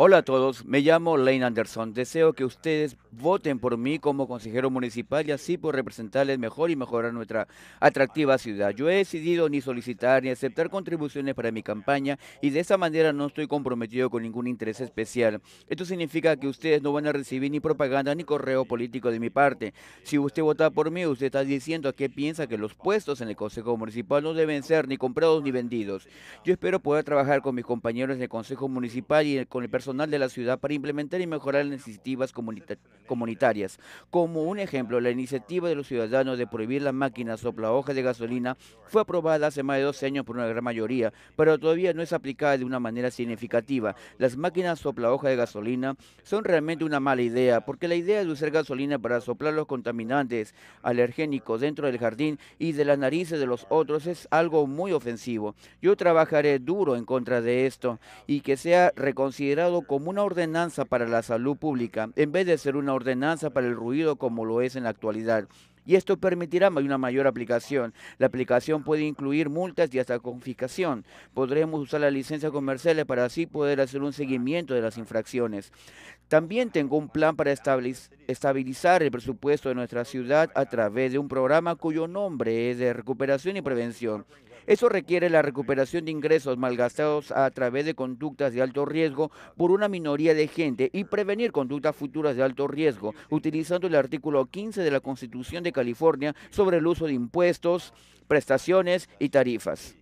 Hola a todos, me llamo Lane Anderson. Deseo que ustedes voten por mí como consejero municipal y así por representarles mejor y mejorar nuestra atractiva ciudad. Yo he decidido ni solicitar ni aceptar contribuciones para mi campaña y de esa manera no estoy comprometido con ningún interés especial. Esto significa que ustedes no van a recibir ni propaganda ni correo político de mi parte. Si usted vota por mí, usted está diciendo que piensa que los puestos en el Consejo Municipal no deben ser ni comprados ni vendidos. Yo espero poder trabajar con mis compañeros del Consejo Municipal y con el personal personal de la ciudad para implementar y mejorar las iniciativas comunitarias. Como un ejemplo, la iniciativa de los ciudadanos de prohibir las máquinas sopla de gasolina fue aprobada hace más de 12 años por una gran mayoría, pero todavía no es aplicada de una manera significativa. Las máquinas sopla de gasolina son realmente una mala idea, porque la idea de usar gasolina para soplar los contaminantes alergénicos dentro del jardín y de las narices de los otros es algo muy ofensivo. Yo trabajaré duro en contra de esto y que sea reconsiderado como una ordenanza para la salud pública en vez de ser una ordenanza para el ruido como lo es en la actualidad y esto permitirá una mayor aplicación. La aplicación puede incluir multas y hasta confiscación. Podremos usar la licencias comerciales para así poder hacer un seguimiento de las infracciones. También tengo un plan para estabilizar el presupuesto de nuestra ciudad a través de un programa cuyo nombre es de recuperación y prevención. Eso requiere la recuperación de ingresos malgastados a través de conductas de alto riesgo por una minoría de gente y prevenir conductas futuras de alto riesgo, utilizando el artículo 15 de la Constitución de California sobre el uso de impuestos, prestaciones y tarifas.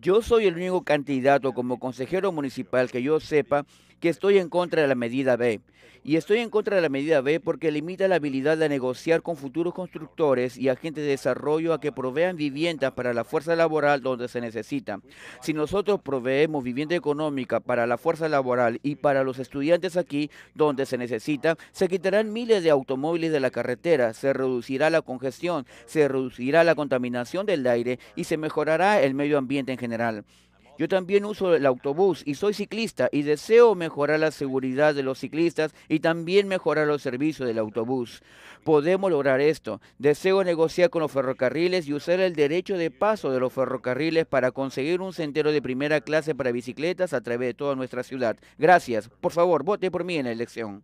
Yo soy el único candidato como consejero municipal que yo sepa que estoy en contra de la medida B. Y estoy en contra de la medida B porque limita la habilidad de negociar con futuros constructores y agentes de desarrollo a que provean viviendas para la fuerza laboral donde se necesita. Si nosotros proveemos vivienda económica para la fuerza laboral y para los estudiantes aquí donde se necesita, se quitarán miles de automóviles de la carretera, se reducirá la congestión, se reducirá la contaminación del aire y se mejorará el medio ambiente en general general. Yo también uso el autobús y soy ciclista y deseo mejorar la seguridad de los ciclistas y también mejorar los servicios del autobús. Podemos lograr esto. Deseo negociar con los ferrocarriles y usar el derecho de paso de los ferrocarriles para conseguir un sendero de primera clase para bicicletas a través de toda nuestra ciudad. Gracias. Por favor, vote por mí en la elección.